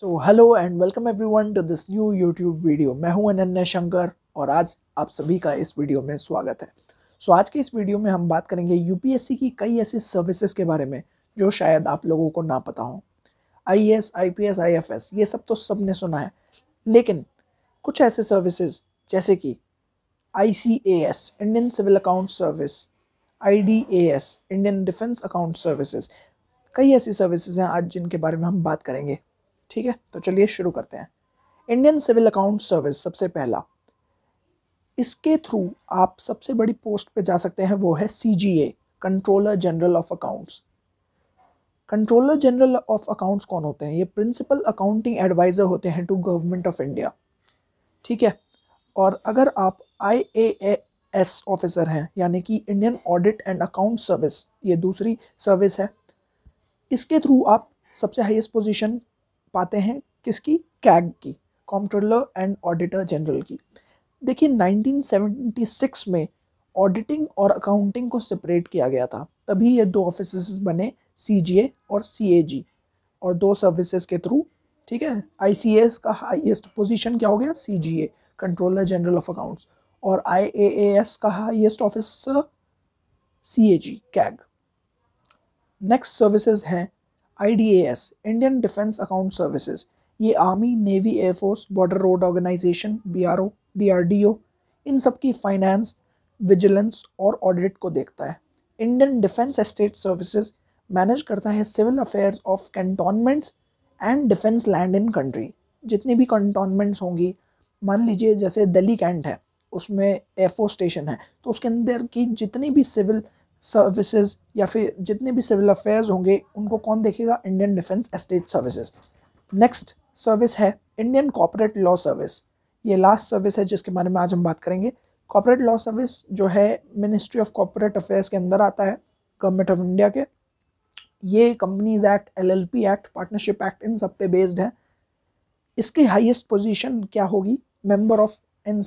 so hello and welcome everyone to this new YouTube video मैं हूं अनन्या शंकर और आज आप सभी का इस वीडियो में स्वागत है सो so, आज के इस वीडियो में हम बात करेंगे यूपीएससी की कई ऐसी सर्विसेज के बारे में जो शायद आप लोगों को ना पता हो I S I P S I F S ये सब तो सब ने सुना है लेकिन कुछ ऐसे सर्विसेज जैसे कि I C A S Indian civil account service I D A S Indian defence account services कई ऐसी सर्विसेज हैं आज जिनके बारे में हम बात करेंगे ठीक है तो चलिए शुरू करते हैं इंडियन सिविल अकाउंट सर्विस सबसे पहला इसके थ्रू आप सबसे बड़ी पोस्ट पे जा सकते हैं वो है C G A controller general of accounts controller general of accounts कौन होते हैं ये प्रिंसिपल अकाउंटिंग एडवाइज़र होते हैं टू गवर्नमेंट ऑफ इंडिया ठीक है और अगर आप आई ए एस ऑफिसर हैं यानी कि Indian audit and account service ये दूसरी सर्विस है इसके थ्रू आप सबसे हाईएस्ट पोजीशन पाते हैं किसकी कैग की कॉम्प्ट्रोलर एंड ऑडिटर जनरल की देखिए 1976 में ऑडिटिंग और अकाउंटिंग को सेपरेट किया गया था तभी ये दो ऑफिस बने सी और सी और दो सर्विसेज के थ्रू ठीक है आई का हाइस्ट पोजिशन क्या हो गया C controller general of accounts और आई का highest officer C CAG next services हैं as Indian defence account services ये army navy air force border road organisation B R R O D O इन सब की फाइनेंस विजिलेंस और audit को देखता है Indian defence estate services manage करता है civil affairs of cantonments and defence land in country जितनी भी कंटोनमेंट्स होंगी मान लीजिए जैसे दिल्ली कैंट है उसमें एयरफोर्स स्टेशन है तो उसके अंदर की जितनी भी सिविल सर्विसेज या फिर जितने भी सिविल अफेयर्स होंगे उनको कौन देखेगा Indian defence estate services next service है इंडियन कॉपोरेट लॉ सर्विस ये लास्ट सर्विस है जिसके बारे में आज हम बात करेंगे कॉपोरेट लॉ सर्विस जो है मिनिस्ट्री ऑफ कॉपोरेट अफेयर्स के अंदर आता है गवर्नमेंट ऑफ इंडिया के ये companies act L act partnership act इन सब पे बेस्ड है इसकी हाइस्ट पोजिशन क्या होगी मेम्बर ऑफ एन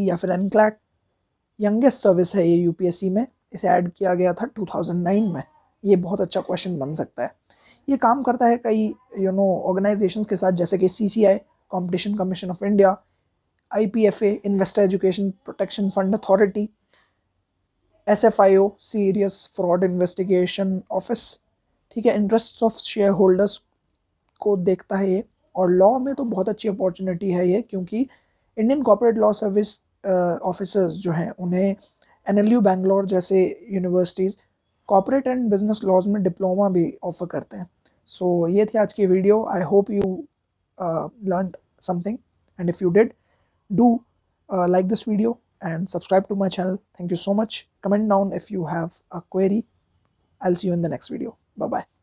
या फिर एनक्लैट यंगेस्ट सर्विस है ये यूपीएससी में इसे ऐड किया गया था 2009 में ये बहुत अच्छा क्वेश्चन बन सकता है ये काम करता है कई यू नो ऑर्गेनाइजेशंस के साथ जैसे कि C C I competition commission of India I P F A investor education protection fund authority S F I O serious fraud investigation office ठीक है इंटरेस्ट ऑफ शेयर होल्डर्स को देखता है ये और लॉ में तो बहुत अच्छी अपॉर्चुनिटी है ये क्योंकि Indian corporate law service officers जो हैं उन्हें एन एल यू बैंगलोर जैसे universities corporate and business laws में डिप्लोमा भी ऑफर करते हैं सो so, ये थी आज की video I hope you learn something and if you did do like this video and subscribe to my channel thank you so much comment down if you have a query I'll see you in the next video bye bye